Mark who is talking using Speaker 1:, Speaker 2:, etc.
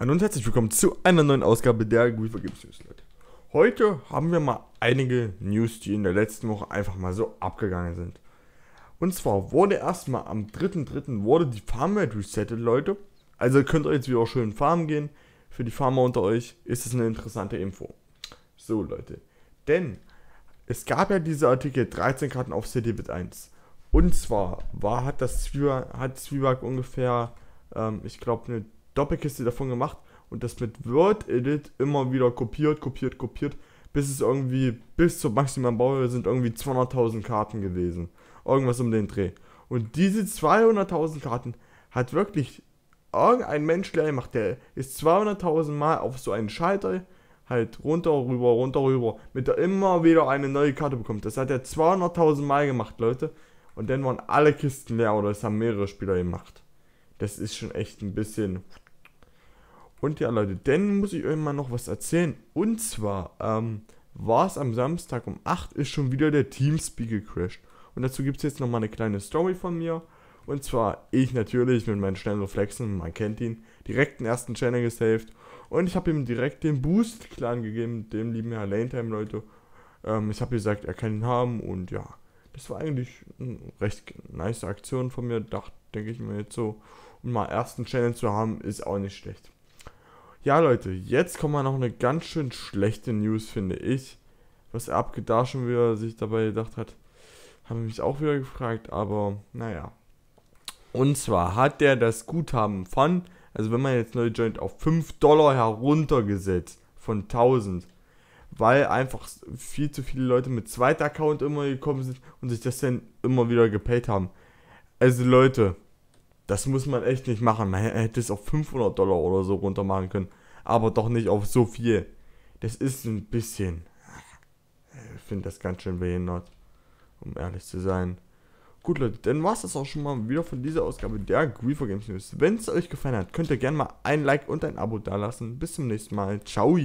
Speaker 1: Hallo und herzlich willkommen zu einer neuen Ausgabe der Griefer Guiver News, Leute. Heute haben wir mal einige News, die in der letzten Woche einfach mal so abgegangen sind. Und zwar wurde erstmal am 3.3. wurde die Farmwelt resettet, Leute. Also könnt ihr jetzt wieder schön farmen gehen. Für die Farmer unter euch ist es eine interessante Info. So, Leute. Denn es gab ja diese Artikel 13 Karten auf cd CDBit 1. Und zwar war, hat das Zwieback, Zwieback ungefähr, ähm, ich glaube, eine Doppelkiste davon gemacht und das mit Word Edit immer wieder kopiert, kopiert, kopiert, bis es irgendwie, bis zur maximalen Bauhöhe sind irgendwie 200.000 Karten gewesen. Irgendwas um den Dreh. Und diese 200.000 Karten hat wirklich irgendein Mensch leer gemacht, der ist 200.000 Mal auf so einen Schalter halt runter, rüber, runter, rüber, mit der immer wieder eine neue Karte bekommt. Das hat er 200.000 Mal gemacht, Leute. Und dann waren alle Kisten leer oder es haben mehrere Spieler gemacht. Das ist schon echt ein bisschen und ja, Leute, dann muss ich euch mal noch was erzählen. Und zwar ähm, war es am Samstag um 8 ist schon wieder der Teamspeak gecrashed. Und dazu gibt es jetzt nochmal eine kleine Story von mir. Und zwar ich natürlich mit meinen schnellen Reflexen, man kennt ihn, direkt den ersten Channel gesaved. Und ich habe ihm direkt den Boost-Clan gegeben, dem lieben Herr Lane-Time, Leute. Ähm, ich habe gesagt, er kann ihn haben und ja, das war eigentlich eine recht nice Aktion von mir, dachte, denke ich mir jetzt so. Und mal ersten Channel zu haben, ist auch nicht schlecht. Ja, Leute, jetzt kommt mal noch eine ganz schön schlechte News, finde ich. Was Abge da schon wieder sich dabei gedacht hat, habe ich mich auch wieder gefragt, aber naja. Und zwar hat der das Guthaben von, also wenn man jetzt neue joint, auf 5 Dollar heruntergesetzt von 1000 weil einfach viel zu viele Leute mit zweiter Account immer gekommen sind und sich das dann immer wieder gepayt haben. Also Leute, das muss man echt nicht machen. Man hätte es auf 500 Dollar oder so runter machen können. Aber doch nicht auf so viel. Das ist ein bisschen. Ich finde das ganz schön behindert. Um ehrlich zu sein. Gut, Leute, dann war es das auch schon mal wieder von dieser Ausgabe der Griefer Games News. Wenn es euch gefallen hat, könnt ihr gerne mal ein Like und ein Abo dalassen. Bis zum nächsten Mal. Ciao.